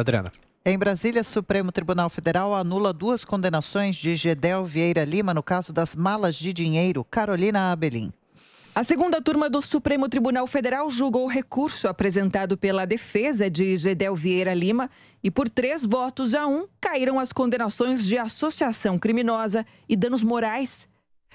Adriana. Em Brasília, Supremo Tribunal Federal anula duas condenações de Gedel Vieira Lima no caso das malas de dinheiro. Carolina Abelim. A segunda turma do Supremo Tribunal Federal julgou o recurso apresentado pela defesa de Gedel Vieira Lima e, por três votos a um, caíram as condenações de associação criminosa e danos morais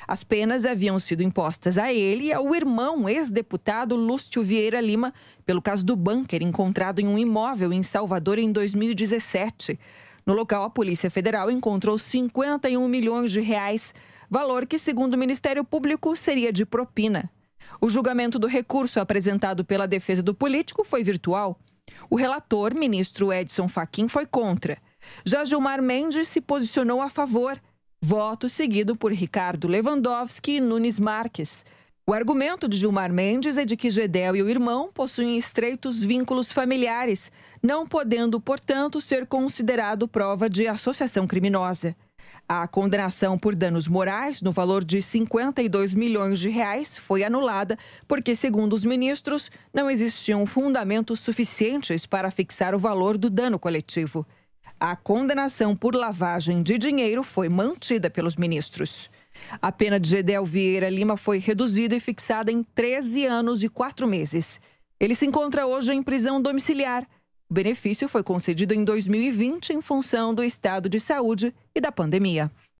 as penas haviam sido impostas a ele e ao irmão ex-deputado Lúcio Vieira Lima pelo caso do bunker encontrado em um imóvel em Salvador em 2017. No local, a Polícia Federal encontrou 51 milhões de reais, valor que, segundo o Ministério Público, seria de propina. O julgamento do recurso apresentado pela defesa do político foi virtual. O relator, ministro Edson Fachin, foi contra. Já Gilmar Mendes se posicionou a favor voto seguido por Ricardo Lewandowski e Nunes Marques. O argumento de Gilmar Mendes é de que Gedel e o irmão possuem estreitos vínculos familiares, não podendo, portanto, ser considerado prova de associação criminosa. A condenação por danos morais no valor de 52 milhões de reais foi anulada porque, segundo os ministros, não existiam fundamentos suficientes para fixar o valor do dano coletivo. A condenação por lavagem de dinheiro foi mantida pelos ministros. A pena de Gedel Vieira Lima foi reduzida e fixada em 13 anos e 4 meses. Ele se encontra hoje em prisão domiciliar. O benefício foi concedido em 2020 em função do estado de saúde e da pandemia.